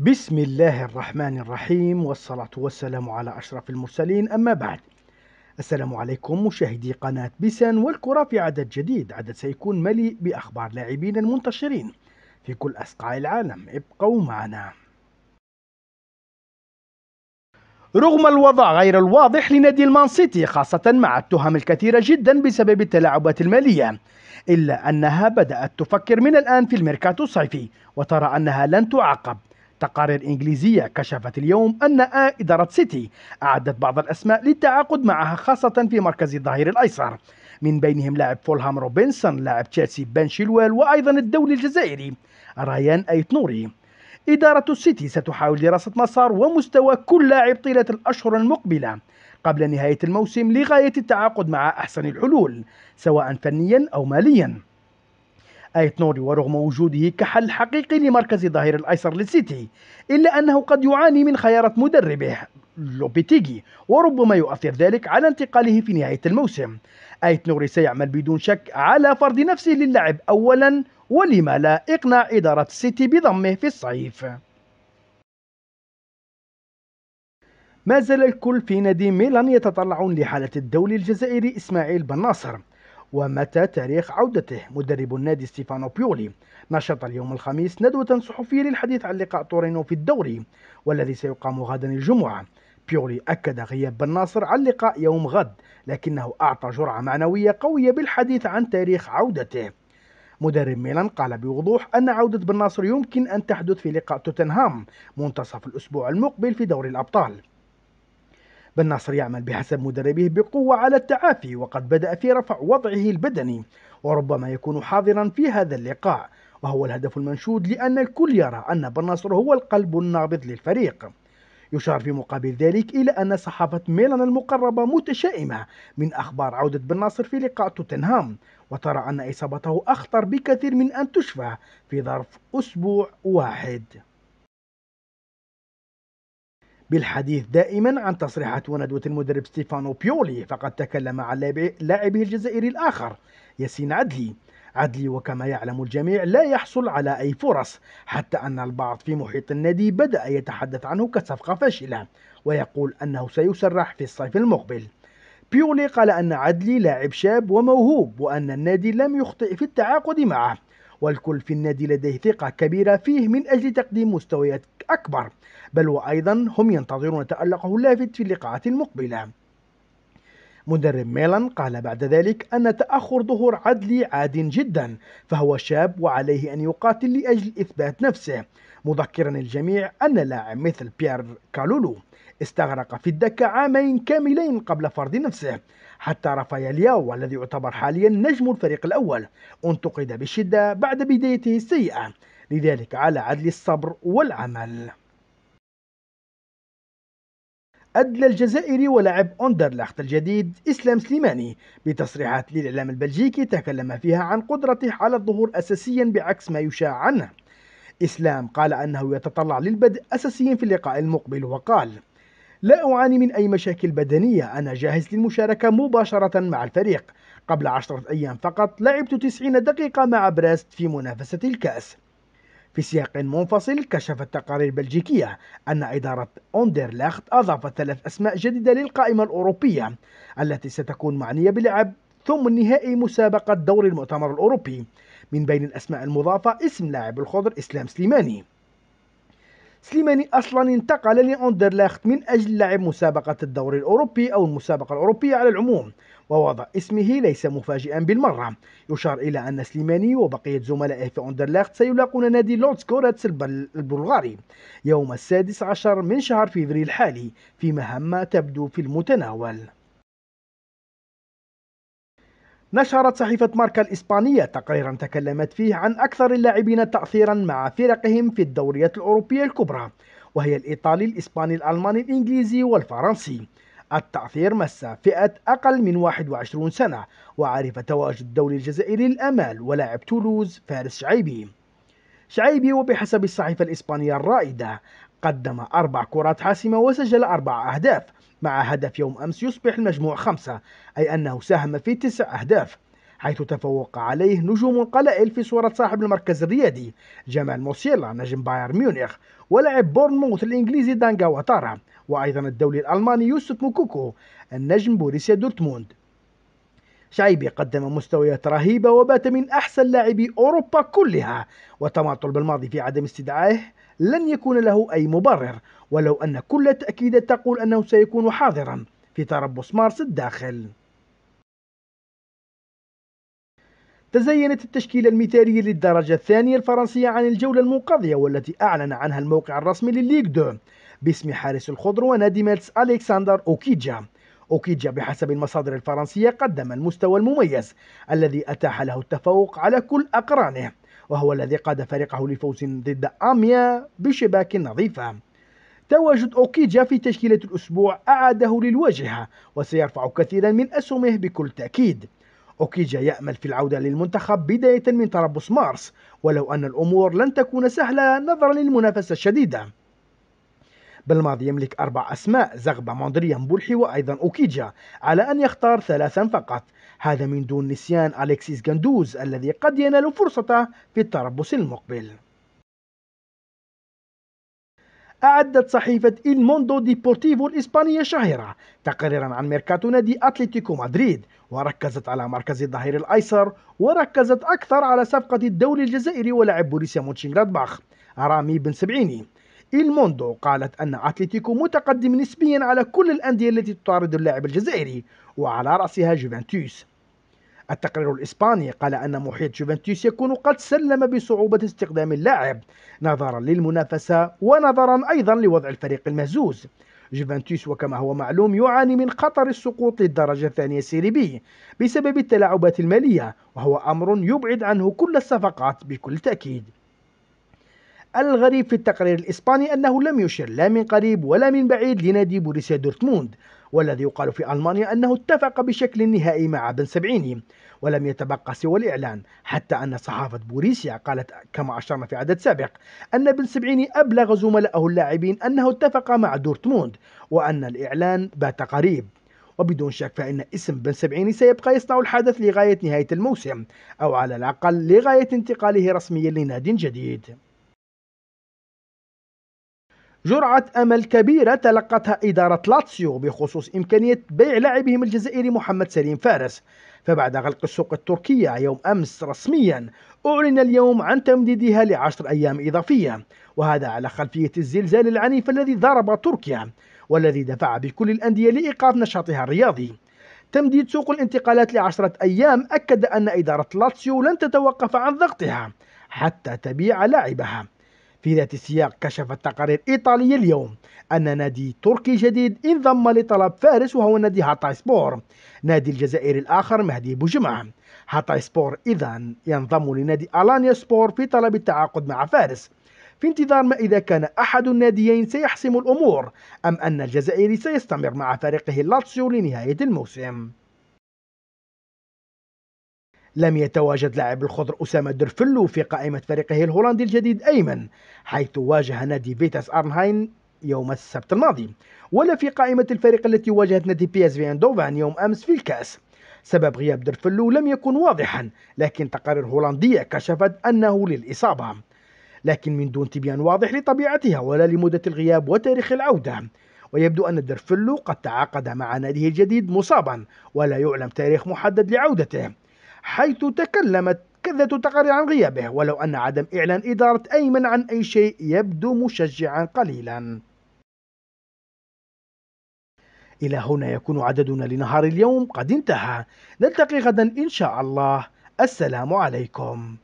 بسم الله الرحمن الرحيم والصلاة والسلام على أشرف المرسلين أما بعد السلام عليكم مشاهدي قناة بيسان والكرة في عدد جديد عدد سيكون مليء بأخبار لاعبين المنتشرين في كل أسقاع العالم ابقوا معنا رغم الوضع غير الواضح لنادي المان سيتي خاصة مع التهم الكثيرة جدا بسبب التلاعبات المالية إلا أنها بدأت تفكر من الآن في الميركاتو الصيفي وترى أنها لن تعاقب تقارير إنجليزية كشفت اليوم أن إدارة سيتي أعدت بعض الأسماء للتعاقد معها خاصة في مركز الظهير الأيسر من بينهم لاعب فولهام روبنسون لاعب تشيلسي بن شيلويل وأيضا الدولي الجزائري ريان أيت نوري إدارة السيتي ستحاول دراسة مسار ومستوى كل لاعب طيلة الأشهر المقبلة قبل نهاية الموسم لغاية التعاقد مع أحسن الحلول سواء فنيا أو ماليا ايت نوري ورغم وجوده كحل حقيقي لمركز ظهير الأيسر للسيتي إلا أنه قد يعاني من خيارة مدربه لوبيتيجي وربما يؤثر ذلك على انتقاله في نهاية الموسم ايت نوري سيعمل بدون شك على فرض نفسه للعب أولا ولما لا إقناع إدارة السيتي بضمه في الصيف ما زال الكل في نادي ميلان يتطلعون لحالة الدولي الجزائري إسماعيل بن ناصر ومتى تاريخ عودته مدرب النادي ستيفانو بيولي نشط اليوم الخميس ندوة صحفية للحديث عن لقاء تورينو في الدوري والذي سيقام غدا الجمعة بيولي أكد غياب بن ناصر عن لقاء يوم غد لكنه أعطى جرعة معنوية قوية بالحديث عن تاريخ عودته مدرب ميلان قال بوضوح أن عودة بن ناصر يمكن أن تحدث في لقاء توتنهام منتصف الأسبوع المقبل في دوري الأبطال بن ناصر يعمل بحسب مدربه بقوة على التعافي وقد بدأ في رفع وضعه البدني وربما يكون حاضرا في هذا اللقاء وهو الهدف المنشود لأن الكل يرى أن بن ناصر هو القلب النابض للفريق يشار في مقابل ذلك إلى أن صحافة ميلان المقربة متشائمة من أخبار عودة بن ناصر في لقاء توتنهام وترى أن إصابته أخطر بكثير من أن تشفى في ظرف أسبوع واحد بالحديث دائما عن تصريحات وندوة المدرب ستيفانو بيولي فقد تكلم عن لاعبه الجزائري الآخر ياسين عدلي عدلي وكما يعلم الجميع لا يحصل على أي فرص حتى أن البعض في محيط النادي بدأ يتحدث عنه كصفقة فاشلة ويقول أنه سيسرح في الصيف المقبل بيولي قال أن عدلي لاعب شاب وموهوب وأن النادي لم يخطئ في التعاقد معه والكل في النادي لديه ثقة كبيرة فيه من أجل تقديم مستويات أكبر بل وأيضا هم ينتظرون تألقه اللافت في اللقاءات المقبلة مدرب ميلان قال بعد ذلك أن تأخر ظهور عدلي عاد جدا فهو شاب وعليه أن يقاتل لأجل إثبات نفسه مذكرا الجميع أن لاعب مثل بيير كالولو استغرق في الدكة عامين كاملين قبل فرض نفسه حتى ياو الذي يعتبر حاليا نجم الفريق الأول انتقد بشدة بعد بدايته السيئة لذلك على عدل الصبر والعمل أدلى الجزائري ولاعب أندرلاخت الجديد إسلام سليماني بتصريحات للإعلام البلجيكي تكلم فيها عن قدرته على الظهور أساسيا بعكس ما يشاع عنه إسلام قال أنه يتطلع للبدء أساسيا في اللقاء المقبل وقال لا أعاني من أي مشاكل بدنية أنا جاهز للمشاركة مباشرة مع الفريق قبل عشرة أيام فقط لعبت 90 دقيقة مع براست في منافسة الكأس في سياق منفصل كشفت تقارير بلجيكية أن إدارة أوندرلاخت أضافت ثلاث أسماء جديدة للقائمة الأوروبية التي ستكون معنية بلعب ثم نهائي مسابقة دور المؤتمر الأوروبي من بين الأسماء المضافة اسم لاعب الخضر إسلام سليماني سليماني أصلا انتقل لاندرلاخت من أجل لعب مسابقة الدوري الأوروبي أو المسابقة الأوروبية على العموم ووضع اسمه ليس مفاجئا بالمرة يشار إلى أن سليماني وبقية زملائه في اندرلاخت سيلاقون نادي كوراتس البلغاري يوم السادس عشر من شهر فيفري الحالي في مهمة تبدو في المتناول نشرت صحيفة ماركا الإسبانية تقريرا تكلمت فيه عن أكثر اللاعبين تأثيرا مع فرقهم في الدوريات الأوروبية الكبرى وهي الإيطالي الإسباني الألماني الإنجليزي والفرنسي التأثير مس فئة أقل من 21 سنة وعرف تواجد الدولي الجزائري الأمال ولاعب تولوز فارس شعيبي شعيبي وبحسب الصحيفة الإسبانية الرائدة قدم أربع كرات حاسمة وسجل أربع أهداف مع هدف يوم أمس يصبح المجموع خمسة أي أنه ساهم في تسع أهداف حيث تفوق عليه نجوم القلائل في صورة صاحب المركز الريادي جمال موسيلا نجم بايرن ميونخ ولاعب بورنموث الإنجليزي دانجا وتارا وأيضا الدولي الألماني يوسف موكوكو النجم بوريسيا دورتموند شعيبي قدم مستويات رهيبة وبات من أحسن لاعبي أوروبا كلها وتماطل بالماضي في عدم استدعائه لن يكون له أي مبرر ولو أن كل تأكيد تقول أنه سيكون حاضرا في تربص مارس الداخل تزينت التشكيلة المثالية للدرجة الثانية الفرنسية عن الجولة المنقضية والتي أعلن عنها الموقع الرسمي للليغ دو باسم حارس الخضر ونادي ميلس ألكسندر أوكيجا أوكيجا بحسب المصادر الفرنسية قدم المستوى المميز الذي أتاح له التفوق على كل أقرانه وهو الذي قاد فريقه لفوز ضد أميا بشباك نظيفة تواجد أوكيجا في تشكيلة الأسبوع أعاده للواجهة وسيرفع كثيرا من أسهمه بكل تأكيد أوكيجا يأمل في العودة للمنتخب بداية من تربص مارس ولو أن الأمور لن تكون سهلة نظرا للمنافسة الشديدة بالماضي يملك أربع أسماء زغبة موندريا مبولحي وأيضا أوكيجا على أن يختار ثلاثا فقط هذا من دون نسيان أليكسيس جندوز الذي قد ينال فرصته في التربص المقبل أعدت صحيفة إل موندو ديبورتيفو الإسبانية شهيرة تقريرا عن ميركاتو نادي أتلتيكو مدريد وركزت على مركز الظهير الأيسر وركزت أكثر على صفقة الدولي الجزائري ولاعب بوريسيا مونشنغلادباخ رامي بن سبعيني الموندو قالت أن أتلتيكو متقدم نسبيا على كل الأندية التي تطارد اللاعب الجزائري وعلى رأسها جوفنتوس التقرير الإسباني قال أن محيط جوفنتوس يكون قد سلم بصعوبة استخدام اللاعب نظرا للمنافسة ونظرا أيضا لوضع الفريق المهزوز جوفنتوس وكما هو معلوم يعاني من خطر السقوط للدرجة الثانية سيريبي بسبب التلاعبات المالية وهو أمر يبعد عنه كل الصفقات بكل تأكيد الغريب في التقرير الإسباني أنه لم يشر لا من قريب ولا من بعيد لنادي بوريسيا دورتموند والذي يقال في ألمانيا أنه اتفق بشكل نهائي مع بن سبعيني ولم يتبقى سوى الإعلان حتى أن صحافة بوريسيا قالت كما أشرنا في عدد سابق أن بن سبعيني أبلغ زملائه اللاعبين أنه اتفق مع دورتموند وأن الإعلان بات قريب وبدون شك فإن اسم بن سبعيني سيبقى يصنع الحدث لغاية نهاية الموسم أو على الأقل لغاية انتقاله رسميا لنادي جديد جرعة أمل كبيرة تلقتها إدارة لاتسيو بخصوص إمكانية بيع لاعبهم الجزائري محمد سليم فارس فبعد غلق السوق التركية يوم أمس رسميا أعلن اليوم عن تمديدها لعشر أيام إضافية وهذا على خلفية الزلزال العنيف الذي ضرب تركيا والذي دفع بكل الأندية لإيقاف نشاطها الرياضي تمديد سوق الانتقالات لعشرة أيام أكد أن إدارة لاتسيو لن تتوقف عن ضغطها حتى تبيع لاعبها في ذات السياق كشفت تقارير إيطالية اليوم أن نادي تركي جديد انضم لطلب فارس وهو نادي هاتاي سبور نادي الجزائر الآخر مهدي بوجمع هاتاي سبور إذا ينضم لنادي ألانيا سبور في طلب التعاقد مع فارس في انتظار ما إذا كان أحد الناديين سيحسم الأمور أم أن الجزائري سيستمر مع فريقه اللاتسيو لنهاية الموسم لم يتواجد لاعب الخضر أسامة درفلو في قائمة فريقه الهولندي الجديد أيمن حيث واجه نادي فيتاس أرنهاين يوم السبت الماضي ولا في قائمة الفريق التي واجهت نادي بي اس في اندوفان يوم أمس في الكأس سبب غياب درفلو لم يكن واضحا لكن تقارير هولندية كشفت أنه للإصابة لكن من دون تبيان واضح لطبيعتها ولا لمدة الغياب وتاريخ العودة ويبدو أن درفلو قد تعاقد مع ناديه الجديد مصابا ولا يعلم تاريخ محدد لعودته حيث تكلمت كذا تقرير عن غيابه ولو أن عدم إعلان إدارة أيمن عن أي شيء يبدو مشجعا قليلا إلى هنا يكون عددنا لنهار اليوم قد انتهى نلتقي غدا إن شاء الله السلام عليكم